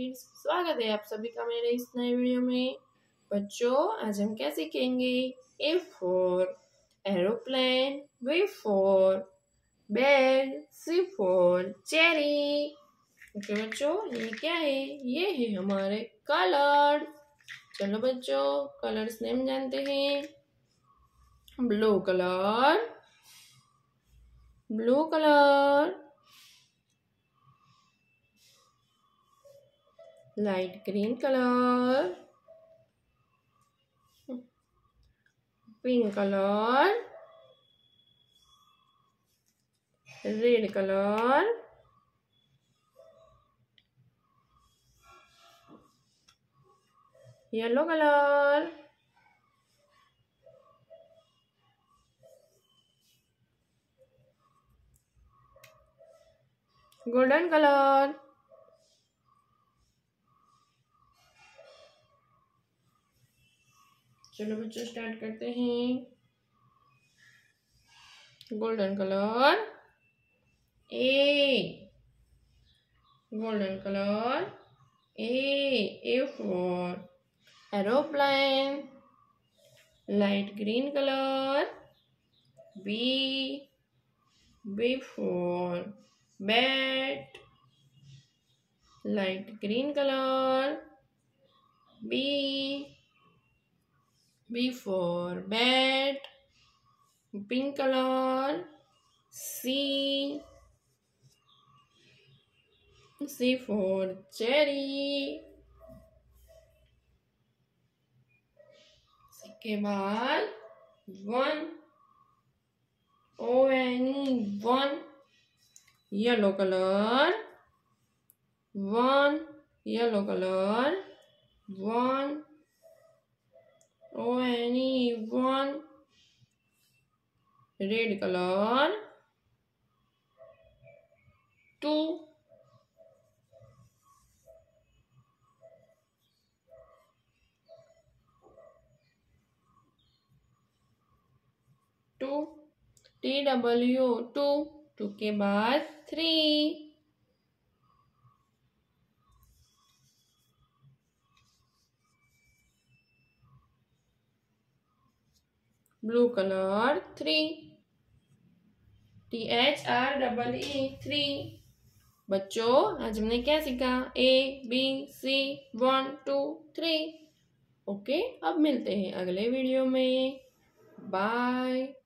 स्वागत है आप सभी का मेरे इस नए वीडियो में बच्चों आज हम क्या सीखेंगे A for aeroplane B for bed C for cherry okay बच्चों ये क्या है ये है हमारे कलर चलो बच्चों कलर्स नेम जानते हैं blue colour blue colour light green colour pink colour red colour yellow colour golden color चलो बच्चों स्टार्ट करते हैं golden colour A golden colour A A for aeroplane light green colour B B for bat light green colour B before bed pink color C C for cherry C के बाद one O N one yellow colour one yellow colour one any one red color two two T W two two के बाद three blue colour three T H R double E three बच्चों आज हमने क्या सीखा A B C one two three okay अब मिलते हैं अगले वीडियो में बाय